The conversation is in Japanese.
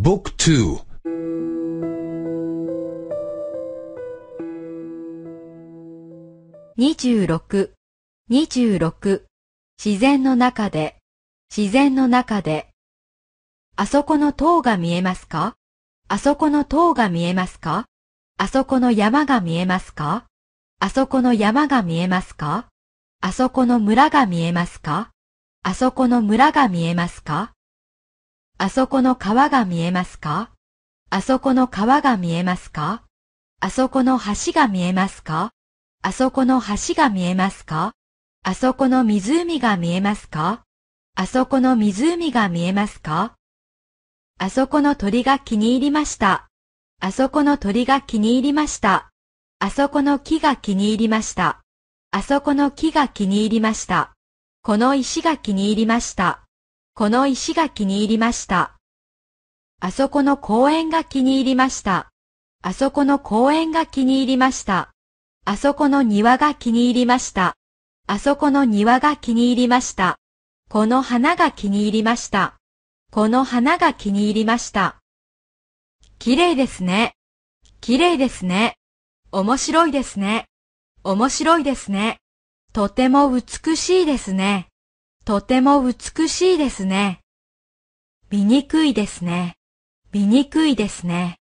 僕ุ26。2 6自然の中で自然の中であそこの塔が見えますかあそこの塔が見えますかあそこの山が見えますかあそこの山が見えますかあそこの村が見えますかあそこの村が見えますかあそこの川が見えますかあそこの川が見えますかあそこの橋が見えますかあそこの橋が見えますかあそこの湖が見えますかあそこの湖が見えますかあそこの鳥が気に入りました。あそこの鳥が気に入りました。あそこの木が気に入りました。あそこの木が気に入りました。この石が気に入りました。この石が気に入りました。あそこの公園が気に入りました。あそこの公園が気に入りました。あそこの庭が気に入りました。あそこの庭が気に入りました。この花が気に入りました。この花が気に入りました。綺麗ですね。綺麗ですね。面白いですね。面白いですね。とても美しいですね。とても美しいですね。醜いですね。醜いですね。